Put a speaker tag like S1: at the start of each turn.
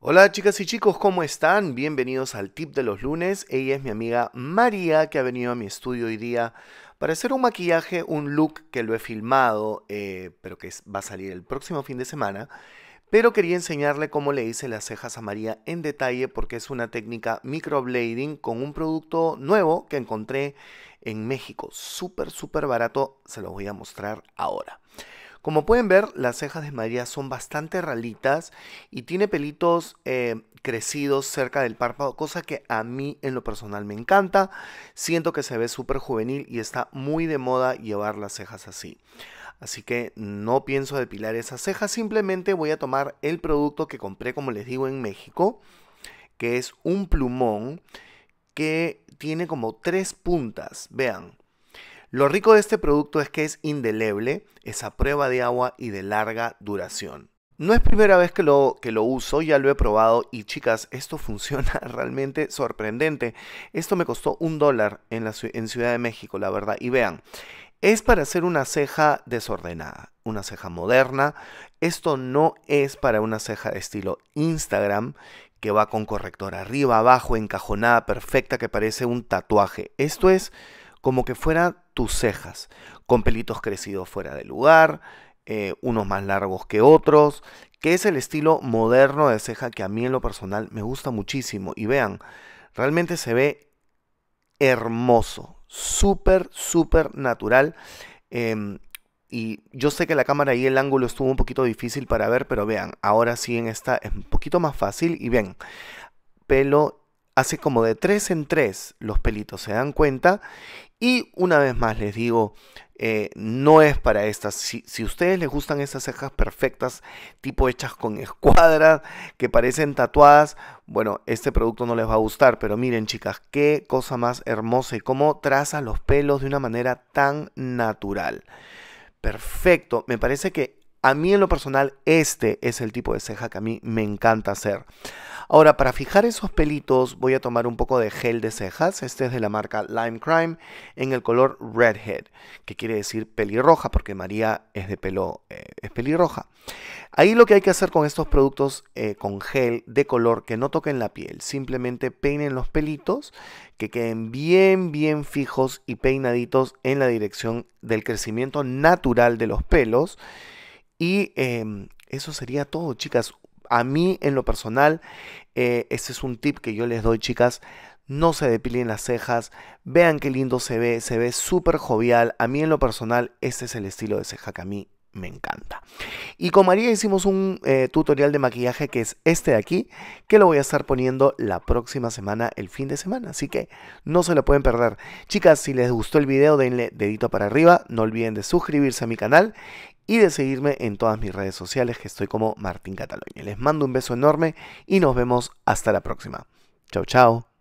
S1: Hola chicas y chicos, ¿cómo están? Bienvenidos al tip de los lunes. Ella es mi amiga María que ha venido a mi estudio hoy día para hacer un maquillaje, un look que lo he filmado, eh, pero que va a salir el próximo fin de semana. Pero quería enseñarle cómo le hice las cejas a María en detalle porque es una técnica microblading con un producto nuevo que encontré en México. Súper, súper barato. Se lo voy a mostrar ahora. Como pueden ver, las cejas de María son bastante ralitas y tiene pelitos eh, crecidos cerca del párpado, cosa que a mí en lo personal me encanta. Siento que se ve súper juvenil y está muy de moda llevar las cejas así. Así que no pienso depilar esas cejas, simplemente voy a tomar el producto que compré, como les digo, en México, que es un plumón que tiene como tres puntas. Vean, lo rico de este producto es que es indeleble, es a prueba de agua y de larga duración. No es primera vez que lo, que lo uso, ya lo he probado y chicas, esto funciona realmente sorprendente. Esto me costó un dólar en, la, en Ciudad de México, la verdad. Y vean, es para hacer una ceja desordenada, una ceja moderna. Esto no es para una ceja de estilo Instagram que va con corrector arriba, abajo, encajonada, perfecta, que parece un tatuaje. Esto es como que fuera tus cejas, con pelitos crecidos fuera de lugar, eh, unos más largos que otros, que es el estilo moderno de ceja que a mí en lo personal me gusta muchísimo. Y vean, realmente se ve hermoso, súper, súper natural. Em, y yo sé que la cámara y el ángulo estuvo un poquito difícil para ver, pero vean, ahora sí en esta es un poquito más fácil y ven, pelo hace como de tres en tres los pelitos se dan cuenta. Y una vez más les digo, eh, no es para estas. Si, ustedes les gustan esas cejas perfectas, tipo hechas con escuadras, que parecen tatuadas, bueno, este producto no les va a gustar. Pero miren, chicas, qué cosa más hermosa y cómo traza los pelos de una manera tan natural. Perfecto, me parece que a mí en lo personal, este es el tipo de ceja que a mí me encanta hacer. Ahora, para fijar esos pelitos, voy a tomar un poco de gel de cejas. Este es de la marca Lime Crime en el color Redhead, que quiere decir pelirroja, porque María es de pelo, eh, es pelirroja. Ahí lo que hay que hacer con estos productos eh, con gel de color que no toquen la piel, simplemente peinen los pelitos, que queden bien, bien fijos y peinaditos en la dirección del crecimiento natural de los pelos. Y em, eso sería todo, chicas. A mí, en lo personal, este es un tip que yo les doy, chicas. No se depilen las cejas. Vean qué lindo se ve. Se ve súper jovial. A mí, en lo personal, este es el estilo de ceja que a mí me encanta. Y con María hicimos un eh, tutorial de maquillaje que es este de aquí, que lo voy a estar poniendo la próxima semana, el fin de semana. Así que no se lo pueden perder. Chicas, si les gustó el video, denle dedito para arriba. No olviden de suscribirse a mi canal y de seguirme en todas mis redes sociales que estoy como Martín Cataluña. Les mando un beso enorme y nos vemos hasta la próxima. Chao, chao.